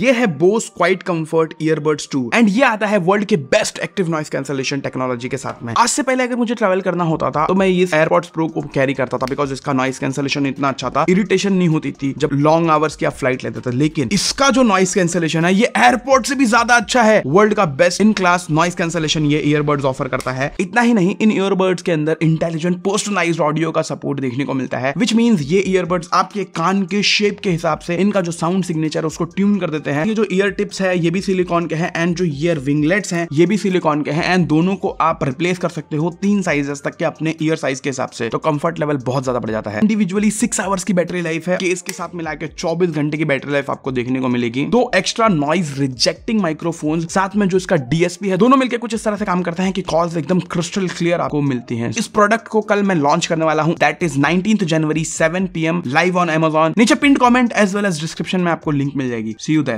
ये है Bose quiet comfort earbuds 2 and ये आता है वर्ल्ड के best active noise cancellation technology के साथ में आज से पहले अगर मुझे ट्रैवल करना होता था तो मैं ये एयरपॉड्स प्रो को कैरी करता था बिकॉज इसका नॉइस कैंसलेशन इतना अच्छा था इरिटेशन नहीं होती थी जब लॉन्ग आवर्स की आप फ्लाइट लेते थे लेकिन इसका जो नॉइस कैंसलेशन है ये एयरपोर्ट से भी ज्यादा अच्छा है वर्ल्ड का best in class noise cancellation ये ईयरबड्स ऑफर करता है इतना ही नहीं इन ईयरबड्स के अंदर इंटेलिजेंट पोस्टनाइज ऑडियो का सपोर्ट देखने को मिलता है विच मीन ये ईयरबड्स आपके कान के शेप के हिसाब से इनका जो साउंड सिग्नेचर है उसको ट्यून कर देते लेते हैं ये जो ईयर टिप्स है ये भी सिलिकॉन के हैं एंड जो ईयर विंगलेट्स हैं ये भी सिलिकॉन के हैं एंड दोनों को आप रिप्लेस कर सकते हो तीन साइजेस तक के अपने ईयर साइज के हिसाब से तो कंफर्ट लेवल बहुत ज्यादा बढ़ जाता है इंडिविजुअली सिक्स आवर्स की बैटरी लाइफ है केस के साथ मिला के चौबीस घंटे की बैटरी लाइफ आपको देखने को मिलेगी दो एक्स्ट्रा नॉइज रिजेक्टिंग माइक्रोफोन साथ में जो इसका डीएसपी है दोनों मिलकर कुछ इस तरह से काम करते हैं कि कॉल एकदम क्रिस्टल क्लियर आपको मिलती है इस प्रोडक्ट को कल मैं लॉन्च करने वाला हूँ that is nineteen January seven P live on Amazon नीचे pin comment as well as description में आपको लिंक मिल जाएगी सी यू